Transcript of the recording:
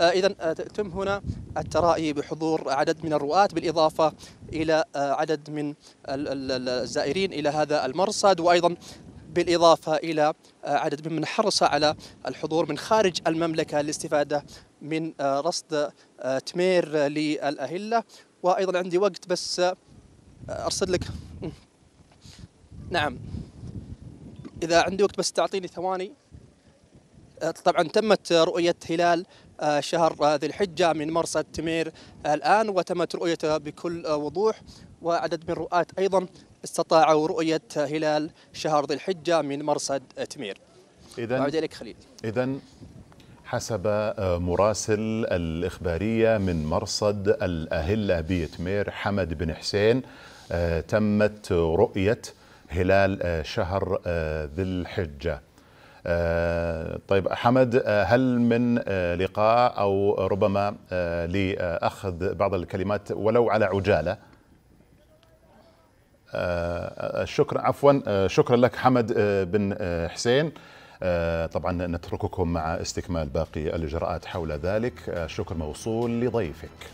آه، إذا آه، تم هنا الترائي بحضور عدد من الرؤاة بالإضافة إلى آه، عدد من الزائرين إلى هذا المرصد وأيضا بالإضافة إلى عدد ممن حرص على الحضور من خارج المملكة للاستفادة من رصد تمير للأهلة وأيضا عندي وقت بس أرصد لك نعم إذا عندي وقت بس تعطيني ثواني طبعا تمت رؤية هلال آه، شهر آه، ذي الحجة من مرصد تمير الآن وتمت رؤيته بكل آه، وضوح وعدد من الرؤاة أيضا استطاعوا رؤية هلال شهر ذي الحجة من مرصد تمير إذا أعود إليك خليل إذا حسب مراسل الإخبارية من مرصد الأهلة بيتمير حمد بن حسين تمت رؤية هلال شهر ذي الحجه طيب حمد آه، هل من آه، لقاء او ربما آه، لاخذ بعض الكلمات ولو على عجاله شكرا عفوا شكرا لك حمد بن حسين طبعا نترككم مع استكمال باقي الاجراءات حول ذلك شكر موصول لضيفك